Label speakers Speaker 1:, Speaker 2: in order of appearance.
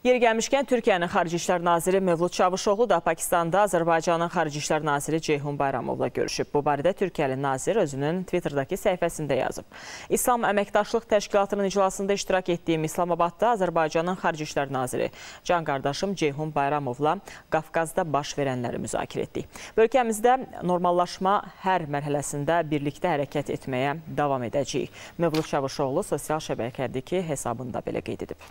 Speaker 1: Yeri gəlmişkən Türkiyənin Xarici İşlər Naziri Mövlud Çavuşoğlu da Pakistanda Azərbaycanın Xarici İşlər Naziri Ceyhun Bayramovla görüşüb. Bu barədə Türkiyəli nazir özünün Twitterdakı səhifəsində yazıb. İslam Əməkdaşlıq Təşkilatının iclasında iştirak etdiyim İslamabadda Azərbaycanın Xarici İşlər Naziri Can qardaşım Ceyhun Bayramovla Qafqazda baş verənləri müzakirə etdik. Bölgəmizdə normallaşma hər mərhələsində birlikdə hərəkət etməyə davam edəcəyik. Mövlud Çavuşoğlu sosial şəbəkədəki hesabında belə qeyd edib.